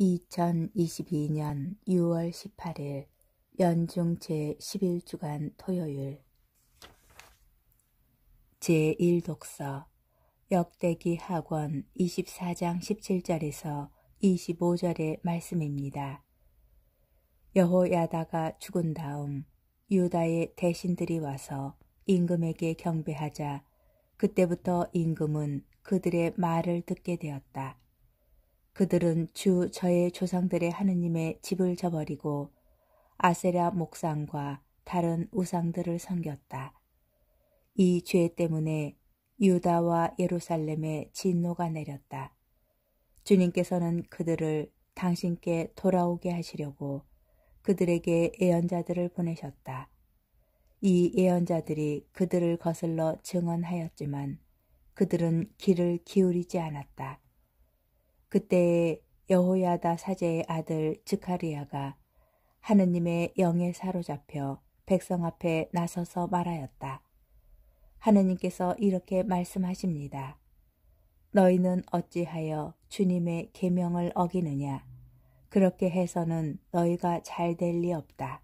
2022년 6월 18일 연중 제11주간 토요일 제1독서 역대기 학원 24장 17절에서 25절의 말씀입니다. 여호야다가 죽은 다음 유다의 대신들이 와서 임금에게 경배하자 그때부터 임금은 그들의 말을 듣게 되었다. 그들은 주 저의 조상들의 하느님의 집을 저버리고 아세라 목상과 다른 우상들을 섬겼다. 이 죄 때문에 유다와 예루살렘에 진노가 내렸다. 주님께서는 그들을 당신께 돌아오게 하시려고 그들에게 예언자들을 보내셨다. 이 예언자들이 그들을 거슬러 증언하였지만 그들은 길을 기울이지 않았다. 그때 여호야다 사제의 아들 즉하리아가 하느님의 영에 사로잡혀 백성 앞에 나서서 말하였다. 하느님께서 이렇게 말씀하십니다. 너희는 어찌하여 주님의 계명을 어기느냐? 그렇게 해서는 너희가 잘 될 리 없다.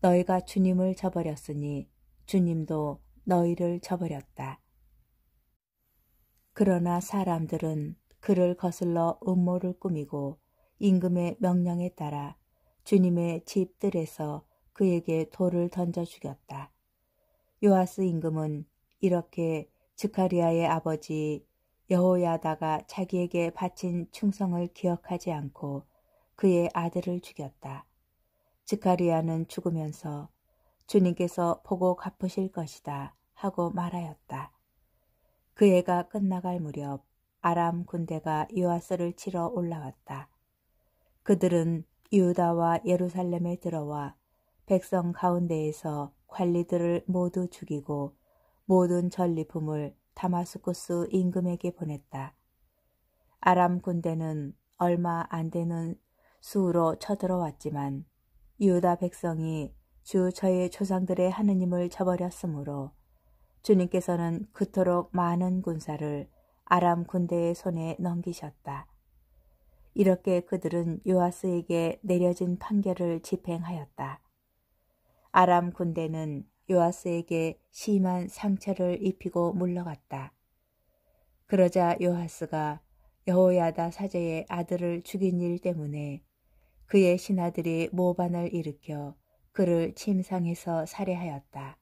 너희가 주님을 저버렸으니 주님도 너희를 저버렸다. 그러나 사람들은 그를 거슬러 음모를 꾸미고 임금의 명령에 따라 주님의 집들에서 그에게 돌을 던져 죽였다. 요하스 임금은 이렇게 즉카리아의 아버지 여호야다가 자기에게 바친 충성을 기억하지 않고 그의 아들을 죽였다. 즉카리아는 죽으면서 주님께서 보고 갚으실 것이다 하고 말하였다. 그 해가 끝나갈 무렵 아람 군대가 요아스를 치러 올라왔다. 그들은 유다와 예루살렘에 들어와 백성 가운데에서 관리들을 모두 죽이고 모든 전리품을 다마스쿠스 임금에게 보냈다. 아람 군대는 얼마 안 되는 수로 쳐들어왔지만 유다 백성이 주 저의 조상들의 하느님을 저버렸으므로 주님께서는 그토록 많은 군사를 아람 군대의 손에 넘기셨다. 이렇게 그들은 요아스에게 내려진 판결을 집행하였다. 아람 군대는 요아스에게 심한 상처를 입히고 물러갔다. 그러자 요아스가 여호야다 사제의 아들을 죽인 일 때문에 그의 신하들이 모반을 일으켜 그를 침상에서 살해하였다.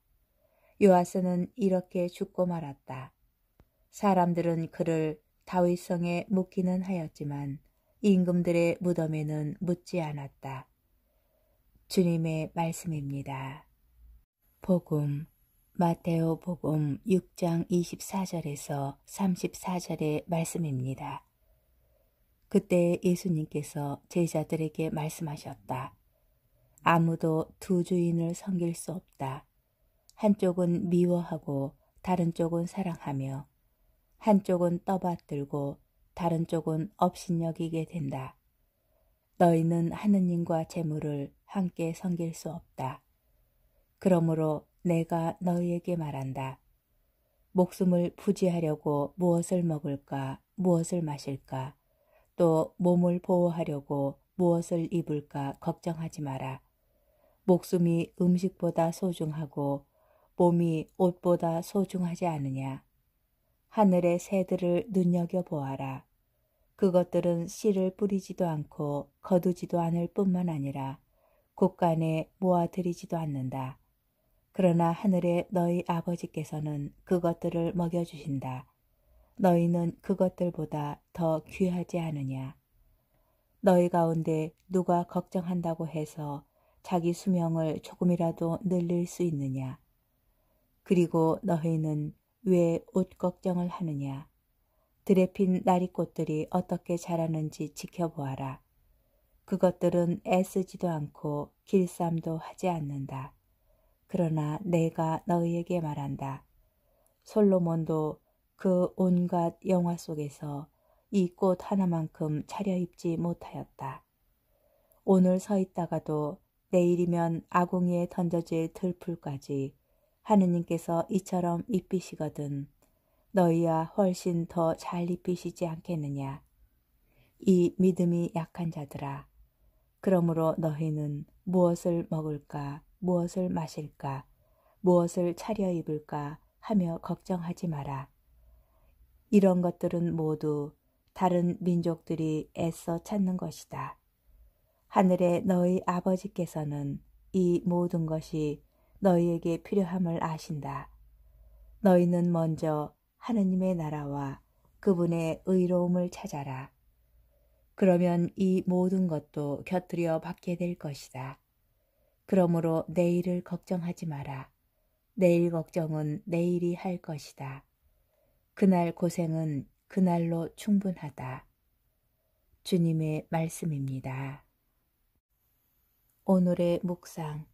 요아스는 이렇게 죽고 말았다. 사람들은 그를 다윗성에 묻기는 하였지만 임금들의 무덤에는 묻지 않았다. 주님의 말씀입니다. 복음 마테오 복음 6장 24절에서 34절의 말씀입니다. 그때 예수님께서 제자들에게 말씀하셨다. 아무도 두 주인을 섬길 수 없다. 한쪽은 미워하고 다른 쪽은 사랑하며 한쪽은 떠받들고 다른 쪽은 업신여기게 된다. 너희는 하느님과 재물을 함께 섬길 수 없다. 그러므로 내가 너희에게 말한다. 목숨을 부지하려고 무엇을 먹을까, 무엇을 마실까, 또 몸을 보호하려고 무엇을 입을까 걱정하지 마라. 목숨이 음식보다 소중하고 몸이 옷보다 소중하지 않으냐. 하늘의 새들을 눈여겨보아라. 그것들은 씨를 뿌리지도 않고 거두지도 않을 뿐만 아니라 곳간에 모아들이지도 않는다. 그러나 하늘의 너희 아버지께서는 그것들을 먹여주신다. 너희는 그것들보다 더 귀하지 않으냐. 너희 가운데 누가 걱정한다고 해서 자기 수명을 조금이라도 늘릴 수 있느냐. 그리고 너희는 왜옷 걱정을 하느냐. 들에 핀 나리꽃들이 어떻게 자라는지 지켜보아라. 그것들은 애쓰지도 않고 길쌈도 하지 않는다. 그러나 내가 너희에게 말한다. 솔로몬도 그 온갖 영화 속에서 이 꽃 하나만큼 차려입지 못하였다. 오늘 서 있다가도 내일이면 아궁이에 던져질 들풀까지 하느님께서 이처럼 입히시거든 너희야 훨씬 더 잘 입히시지 않겠느냐. 이 믿음이 약한 자들아. 그러므로 너희는 무엇을 먹을까, 무엇을 마실까, 무엇을 차려 입을까 하며 걱정하지 마라. 이런 것들은 모두 다른 민족들이 애써 찾는 것이다. 하늘의 너희 아버지께서는 이 모든 것이 너희에게 필요함을 아신다. 너희는 먼저 하느님의 나라와 그분의 의로움을 찾아라. 그러면 이 모든 것도 곁들여 받게 될 것이다. 그러므로 내일을 걱정하지 마라. 내일 걱정은 내일이 할 것이다. 그날 고생은 그날로 충분하다. 주님의 말씀입니다. 오늘의 묵상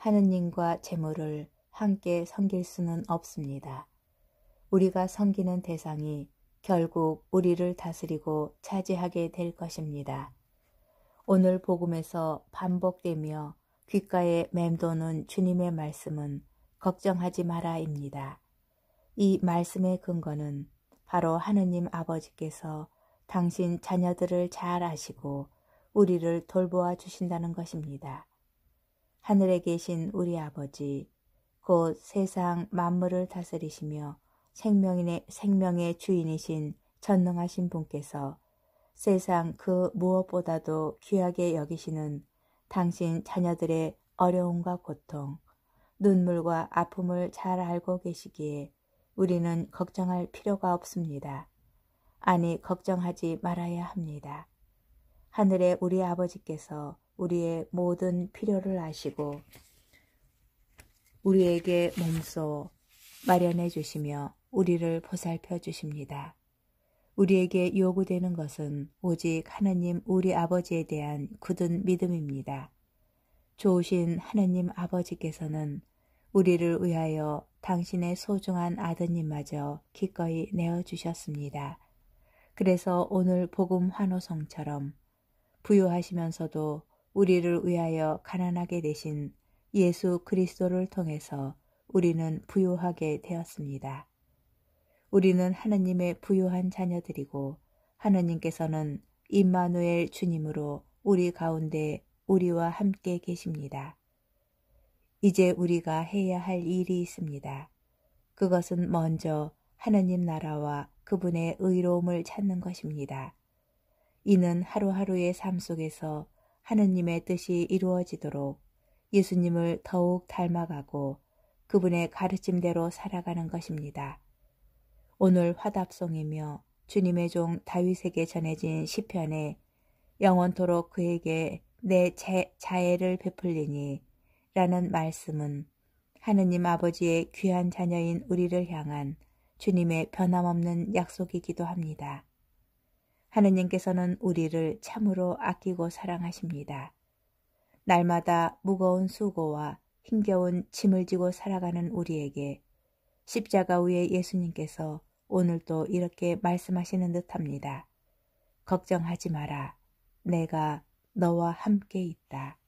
하느님과 재물을 함께 섬길 수는 없습니다. 우리가 섬기는 대상이 결국 우리를 다스리고 차지하게 될 것입니다. 오늘 복음에서 반복되며 귓가에 맴도는 주님의 말씀은 걱정하지 마라입니다. 이 말씀의 근거는 바로 하느님 아버지께서 당신 자녀들을 잘 아시고 우리를 돌보아 주신다는 것입니다. 하늘에 계신 우리 아버지 곧 세상 만물을 다스리시며 생명의 생명의 주인이신 전능하신 분께서 세상 그 무엇보다도 귀하게 여기시는 당신 자녀들의 어려움과 고통, 눈물과 아픔을 잘 알고 계시기에 우리는 걱정할 필요가 없습니다. 아니 걱정하지 말아야 합니다. 하늘의 우리 아버지께서 우리의 모든 필요를 아시고 우리에게 몸소 마련해 주시며 우리를 보살펴 주십니다. 우리에게 요구되는 것은 오직 하나님 우리 아버지에 대한 굳은 믿음입니다. 좋으신 하나님 아버지께서는 우리를 위하여 당신의 소중한 아드님마저 기꺼이 내어주셨습니다. 그래서 오늘 복음 환호성처럼 부유하시면서도 우리를 위하여 가난하게 되신 예수 그리스도를 통해서 우리는 부유하게 되었습니다. 우리는 하느님의 부유한 자녀들이고 하느님께서는 임마누엘 주님으로 우리 가운데 우리와 함께 계십니다. 이제 우리가 해야 할 일이 있습니다. 그것은 먼저 하느님 나라와 그분의 의로움을 찾는 것입니다. 이는 하루하루의 삶 속에서 하느님의 뜻이 이루어지도록 예수님을 더욱 닮아가고 그분의 가르침대로 살아가는 것입니다. 오늘 화답송이며 주님의 종 다윗에게 전해진 시편에 영원토록 그에게 내 자애를 베풀리니 라는 말씀은 하느님 아버지의 귀한 자녀인 우리를 향한 주님의 변함없는 약속이기도 합니다. 하느님께서는 우리를 참으로 아끼고 사랑하십니다. 날마다 무거운 수고와 힘겨운 짐을 지고 살아가는 우리에게 십자가 위에 예수님께서 오늘도 이렇게 말씀하시는 듯합니다. 걱정하지 마라. 내가 너와 함께 있다.